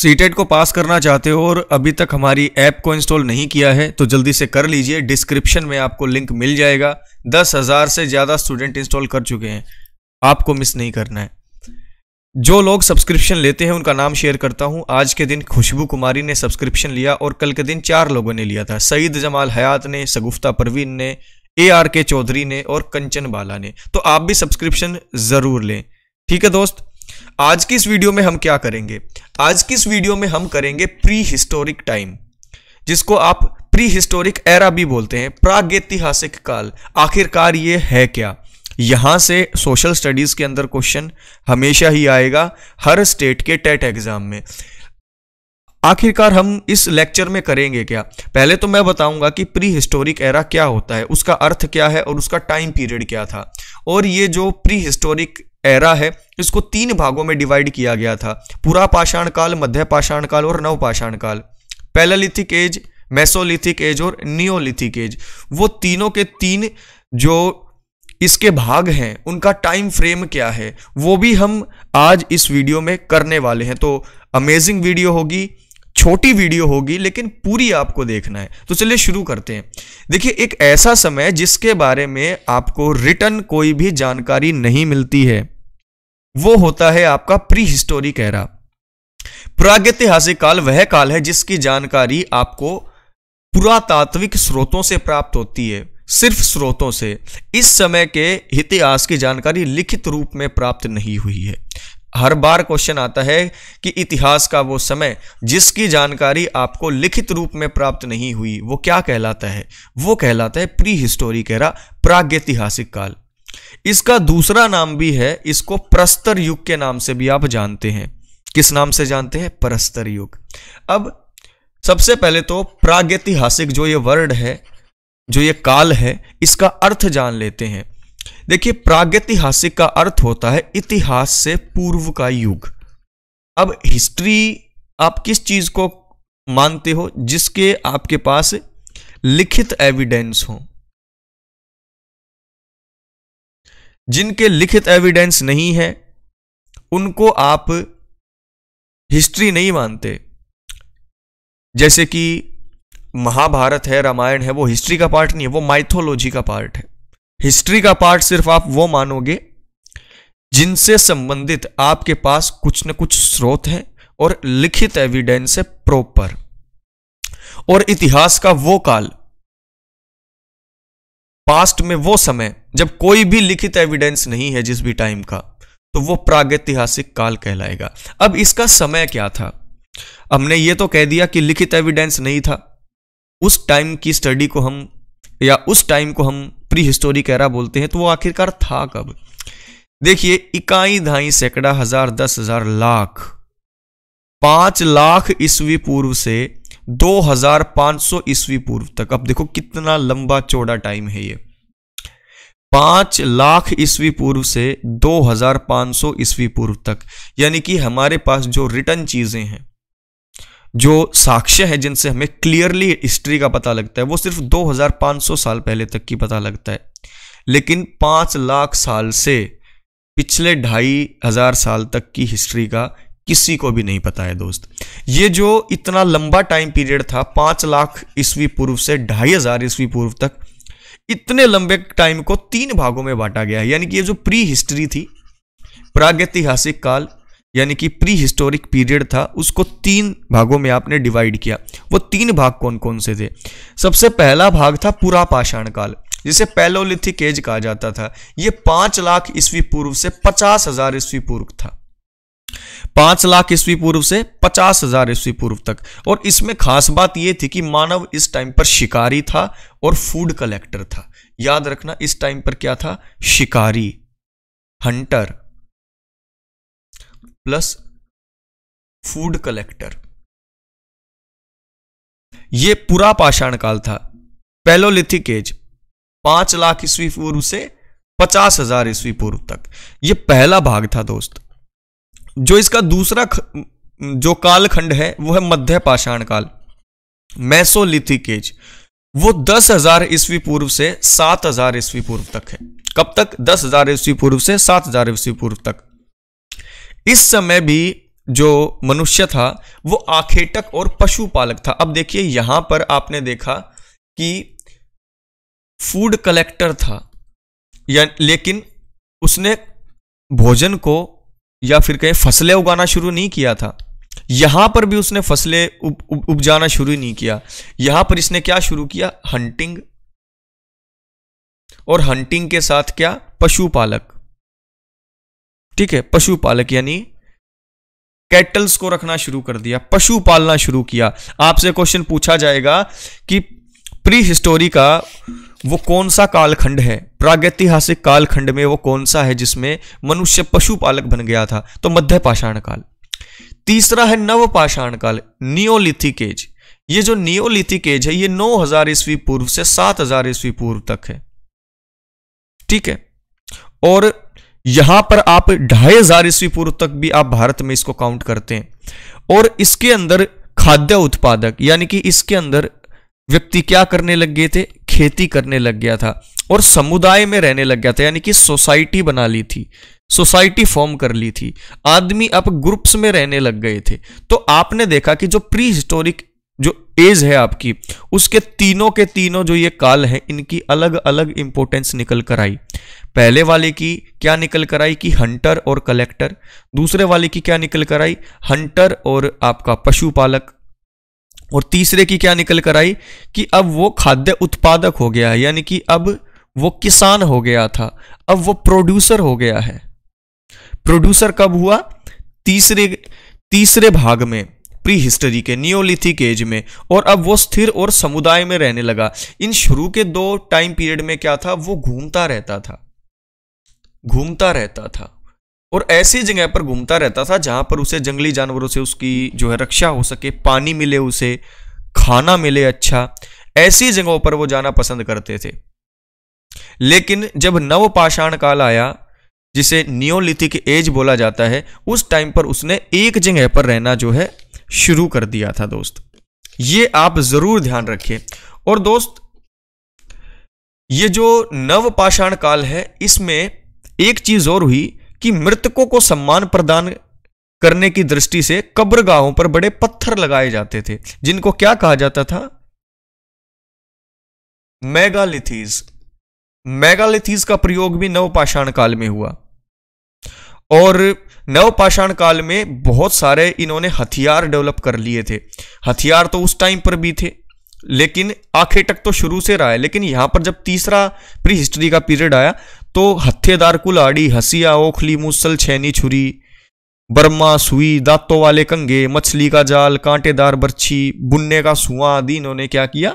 CTET e को पास करना चाहते हो और अभी तक हमारी ऐप को इंस्टॉल नहीं किया है तो जल्दी से कर लीजिए डिस्क्रिप्शन में आपको लिंक मिल जाएगा दस हज़ार से ज़्यादा स्टूडेंट इंस्टॉल कर चुके हैं आपको मिस नहीं करना है जो लोग सब्सक्रिप्शन लेते हैं उनका नाम शेयर करता हूं आज के दिन खुशबू कुमारी ने सब्सक्रिप्शन लिया और कल के दिन चार लोगों ने लिया था सईद जमाल हयात ने सगुफ्ता परवीन ने ए आर के चौधरी ने और कंचन बाला ने तो आप भी सब्सक्रिप्शन ज़रूर लें ठीक है दोस्त आज की इस वीडियो में हम क्या करेंगे आज की इस वीडियो में हम करेंगे प्री हिस्टोरिक टाइम जिसको आप प्री हिस्टोरिक एरा भी बोलते हैं प्रागैतिहासिक काल आखिरकार ये है क्या यहाँ से सोशल स्टडीज़ के अंदर क्वेश्चन हमेशा ही आएगा हर स्टेट के टेट एग्ज़ाम में आखिरकार हम इस लेक्चर में करेंगे क्या पहले तो मैं बताऊंगा कि प्री हिस्टोरिक एरा क्या होता है उसका अर्थ क्या है और उसका टाइम पीरियड क्या था और ये जो प्री हिस्टोरिक एरा है इसको तीन भागों में डिवाइड किया गया था पूरा पाषाण काल मध्य पाषाण काल और नव पाषाण काल पैलालिथिक एज मैसोलिथिक एज और नियोलिथिक एज वो तीनों के तीन जो इसके भाग हैं उनका टाइम फ्रेम क्या है वो भी हम आज इस वीडियो में करने वाले हैं तो अमेजिंग वीडियो होगी छोटी वीडियो होगी लेकिन पूरी आपको देखना है तो चलिए शुरू करते हैं देखिए एक ऐसा समय जिसके बारे में आपको रिटर्न कोई भी जानकारी नहीं मिलती है वो होता है आपका प्री हिस्टोरी कहरा प्रागैतिहासिक काल वह काल है जिसकी जानकारी आपको पुरातात्विक स्रोतों से प्राप्त होती है सिर्फ स्रोतों से इस समय के इतिहास की जानकारी लिखित रूप में प्राप्त नहीं हुई है हर बार क्वेश्चन आता है कि इतिहास का वो समय जिसकी जानकारी आपको लिखित रूप में प्राप्त नहीं हुई वो क्या कहलाता है वो कहलाता है प्री हिस्टोरिक एरा प्रागैतिहासिक काल इसका दूसरा नाम भी है इसको प्रस्तर युग के नाम से भी आप जानते हैं किस नाम से जानते हैं परस्तर युग अब सबसे पहले तो प्रागैतिहासिक जो ये वर्ड है जो ये काल है इसका अर्थ जान लेते हैं देखिए प्रागैतिहासिक का अर्थ होता है इतिहास से पूर्व का युग अब हिस्ट्री आप किस चीज को मानते हो जिसके आपके पास लिखित एविडेंस हो जिनके लिखित एविडेंस नहीं है उनको आप हिस्ट्री नहीं मानते जैसे कि महाभारत है रामायण है वो हिस्ट्री का पार्ट नहीं है वो माइथोलॉजी का पार्ट है हिस्ट्री का पार्ट सिर्फ आप वो मानोगे जिनसे संबंधित आपके पास कुछ न कुछ स्रोत है और लिखित एविडेंस है प्रॉपर और इतिहास का वो काल पास्ट में वो समय जब कोई भी लिखित एविडेंस नहीं है जिस भी टाइम का तो वो प्रागैतिहासिक काल कहलाएगा अब इसका समय क्या था हमने ये तो कह दिया कि लिखित एविडेंस नहीं था उस टाइम की स्टडी को हम या उस टाइम को हम प्री हिस्टोरिक एरा बोलते हैं तो वो आखिरकार था कब देखिए इकाई ढाई सैकड़ा हजार दस हजार लाख पांच लाख ईस्वी पूर्व से दो हजार पांच सौ ईस्वी पूर्व तक अब देखो कितना लंबा चौड़ा टाइम है ये पांच लाख ईस्वी पूर्व से दो हजार पांच सौ ईस्वी पूर्व तक यानी कि हमारे पास जो रिटर्न चीजें हैं जो साक्ष्य है जिनसे हमें क्लियरली हिस्ट्री का पता लगता है वो सिर्फ 2500 साल पहले तक की पता लगता है लेकिन 5 लाख साल से पिछले ढाई हजार साल तक की हिस्ट्री का किसी को भी नहीं पता है दोस्त ये जो इतना लंबा टाइम पीरियड था पाँच लाख ईस्वी पूर्व से ढाई हजार ईस्वी पूर्व तक इतने लंबे टाइम को तीन भागों में बांटा गया है यानी कि ये जो प्री हिस्ट्री थी प्रागैतिहासिक काल यानी कि प्री हिस्टोरिक पीरियड था उसको तीन भागों में आपने डिवाइड किया वो तीन भाग कौन कौन से थे सबसे पहला भाग था पूरा पाषाण काल जिसे पैलोलिथिक एज कहा जाता था ये पांच लाख ईस्वी पूर्व से पचास हजार ईस्वी पूर्व था पांच लाख ईस्वी पूर्व से पचास हजार ईस्वी पूर्व तक और इसमें खास बात यह थी कि मानव इस टाइम पर शिकारी था और फूड कलेक्टर था याद रखना इस टाइम पर क्या था शिकारी हंटर प्लस फूड कलेक्टर यह पूरा पाषाण काल था पैलोलिथिक एज पांच लाख ईस्वी पूर्व से पचास हजार ईस्वी पूर्व तक यह पहला भाग था दोस्त जो इसका दूसरा ख, जो कालखंड है वो है मध्य पाषाण काल मैसोलिथिक एज वो दस हजार ईस्वी पूर्व से सात हजार ईस्वी पूर्व तक है कब तक दस हजार ईस्वी पूर्व से सात हजार ईस्वी पूर्व तक इस समय भी जो मनुष्य था वो आखेटक और पशुपालक था अब देखिए यहां पर आपने देखा कि फूड कलेक्टर था या लेकिन उसने भोजन को या फिर कहें फसलें उगाना शुरू नहीं किया था यहां पर भी उसने फसलें उपजाना शुरू नहीं किया यहां पर इसने क्या शुरू किया हंटिंग और हंटिंग के साथ क्या पशुपालक ठीक है पशुपालक यानी कैटल्स को रखना शुरू कर दिया पशु पालना शुरू किया आपसे क्वेश्चन पूछा जाएगा कि प्री हिस्टोरी का वो कौन सा कालखंड है प्रागैतिहासिक कालखंड में वो कौन सा है जिसमें मनुष्य पशुपालक बन गया था तो मध्य पाषाण काल तीसरा है नव पाषाण काल नियोलिथिक एज ये जो नियोलिथिक एज है ये 9000 ईस्वी पूर्व से 7000 ईस्वी पूर्व तक है ठीक है और यहां पर आप ढाई हजार ईस्वी पूर्व तक भी आप भारत में इसको काउंट करते हैं और इसके अंदर खाद्य उत्पादक यानी कि इसके अंदर व्यक्ति क्या करने लग गए थे खेती करने लग गया था और समुदाय में रहने लग गया था यानी कि सोसाइटी बना ली थी सोसाइटी फॉर्म कर ली थी आदमी अब ग्रुप्स में रहने लग गए थे तो आपने देखा कि जो प्री हिस्टोरिक जो एज है आपकी उसके तीनों के तीनों जो ये काल हैं इनकी अलग अलग इंपॉर्टेंस निकल कर आई पहले वाले की क्या निकल कर आई कि हंटर और कलेक्टर दूसरे वाले की क्या निकल कर आई हंटर और आपका पशुपालक और तीसरे की क्या निकल कर आई कि अब वो खाद्य उत्पादक हो गया है यानी कि अब वो किसान हो गया था अब वो प्रोड्यूसर हो गया है प्रोड्यूसर कब हुआ तीसरे तीसरे भाग में प्री हिस्टरी के नियोलिथिक एज में और अब वो स्थिर और समुदाय में रहने लगा इन शुरू के दो टाइम पीरियड में क्या था वो घूमता रहता था घूमता रहता था और ऐसी जगह पर घूमता रहता था जहां पर उसे जंगली जानवरों से उसकी जो है रक्षा हो सके पानी मिले उसे खाना मिले अच्छा ऐसी जगहों पर वो जाना पसंद करते थे लेकिन जब नवपाषाण काल आया जिसे नियोलिथिक एज बोला जाता है उस टाइम पर उसने एक जगह पर रहना जो है शुरू कर दिया था दोस्त ये आप जरूर ध्यान रखिए और दोस्त ये जो नव पाषाण काल है इसमें एक चीज और हुई कि मृतकों को सम्मान प्रदान करने की दृष्टि से कब्रगाहों पर बड़े पत्थर लगाए जाते थे जिनको क्या कहा जाता था मेगालिथीज मेगालिथीज का प्रयोग भी नवपाषाण काल में हुआ और नवपाषाण काल में बहुत सारे इन्होंने हथियार डेवलप कर लिए थे हथियार तो उस टाइम पर भी थे लेकिन आखिर तक तो शुरू से रहा है लेकिन यहाँ पर जब तीसरा प्री हिस्ट्री का पीरियड आया तो हथेदार कुलाड़ी हसिया ओखली मुसल छैनी छुरी बर्मा सुई दांतों वाले कंगे मछली का जाल कांटेदार बर्छी बुनने का सुआ आदि इन्होंने क्या किया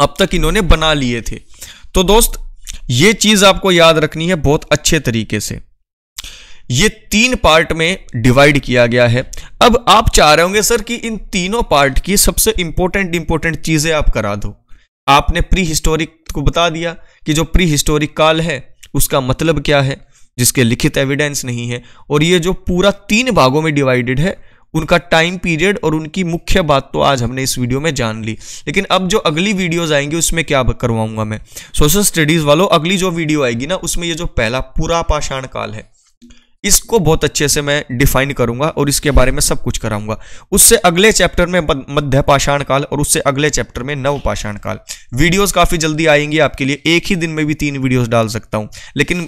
अब तक इन्होंने बना लिए थे तो दोस्त ये चीज़ आपको याद रखनी है बहुत अच्छे तरीके से ये तीन पार्ट में डिवाइड किया गया है अब आप चाह रहे होंगे सर कि इन तीनों पार्ट की सबसे इंपॉर्टेंट इंपॉर्टेंट चीज़ें आप करा दो आपने प्री हिस्टोरिक को बता दिया कि जो प्री हिस्टोरिक काल है उसका मतलब क्या है जिसके लिखित एविडेंस नहीं है और ये जो पूरा तीन भागों में डिवाइडेड है उनका टाइम पीरियड और उनकी मुख्य बात तो आज हमने इस वीडियो में जान ली लेकिन अब जो अगली वीडियोज आएंगी उसमें क्या करवाऊंगा मैं सोशल स्टडीज़ वालों अगली जो वीडियो आएगी ना उसमें ये जो पहला पूरा पाषाण काल है इसको बहुत अच्छे से मैं डिफाइन करूंगा और इसके बारे में सब कुछ कराऊंगा उससे अगले चैप्टर में मध्य पाषाण काल और उससे अगले चैप्टर में नव पाषाण काल वीडियोस काफ़ी जल्दी आएंगी आपके लिए एक ही दिन में भी तीन वीडियोस डाल सकता हूं लेकिन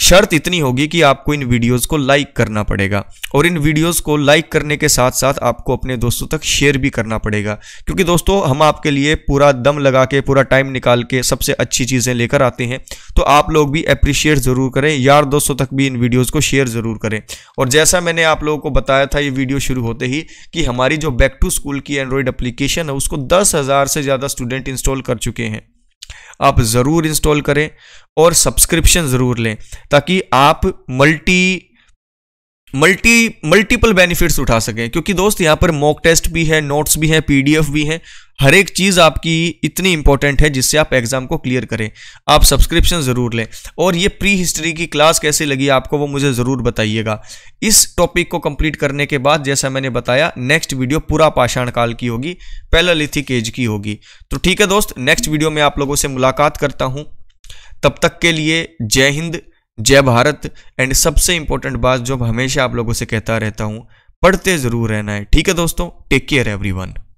शर्त इतनी होगी कि आपको इन वीडियोस को लाइक करना पड़ेगा और इन वीडियोस को लाइक करने के साथ साथ आपको अपने दोस्तों तक शेयर भी करना पड़ेगा क्योंकि दोस्तों हम आपके लिए पूरा दम लगा के पूरा टाइम निकाल के सबसे अच्छी चीज़ें लेकर आते हैं तो आप लोग भी अप्रिशिएट ज़रूर करें यार दोस्तों तक भी इन वीडियोज़ को शेयर ज़रूर करें और जैसा मैंने आप लोगों को बताया था ये वीडियो शुरू होते ही कि हमारी जो बैक टू स्कूल की एंड्रॉयड अप्लीकेशन है उसको दस हज़ार से ज़्यादा स्टूडेंट इंस्टॉल कर चुके हैं आप ज़रूर इंस्टॉल करें और सब्सक्रिप्शन ज़रूर लें ताकि आप मल्टी मल्टी मल्टीपल बेनिफिट्स उठा सकें क्योंकि दोस्त यहाँ पर मॉक टेस्ट भी है नोट्स भी हैं पीडीएफ भी हैं हर एक चीज़ आपकी इतनी इंपॉर्टेंट है जिससे आप एग्ज़ाम को क्लियर करें आप सब्सक्रिप्शन ज़रूर लें और ये प्री हिस्ट्री की क्लास कैसे लगी आपको वो मुझे ज़रूर बताइएगा इस टॉपिक को कंप्लीट करने के बाद जैसा मैंने बताया नेक्स्ट वीडियो पूरा पाषाण काल की होगी लिथिक एज की होगी तो ठीक है दोस्त नेक्स्ट वीडियो में आप लोगों से मुलाकात करता हूँ तब तक के लिए जय हिंद जय भारत एंड सबसे इंपॉर्टेंट बात जो हमेशा आप लोगों से कहता रहता हूँ पढ़ते ज़रूर रहना है ठीक है दोस्तों टेक केयर एवरी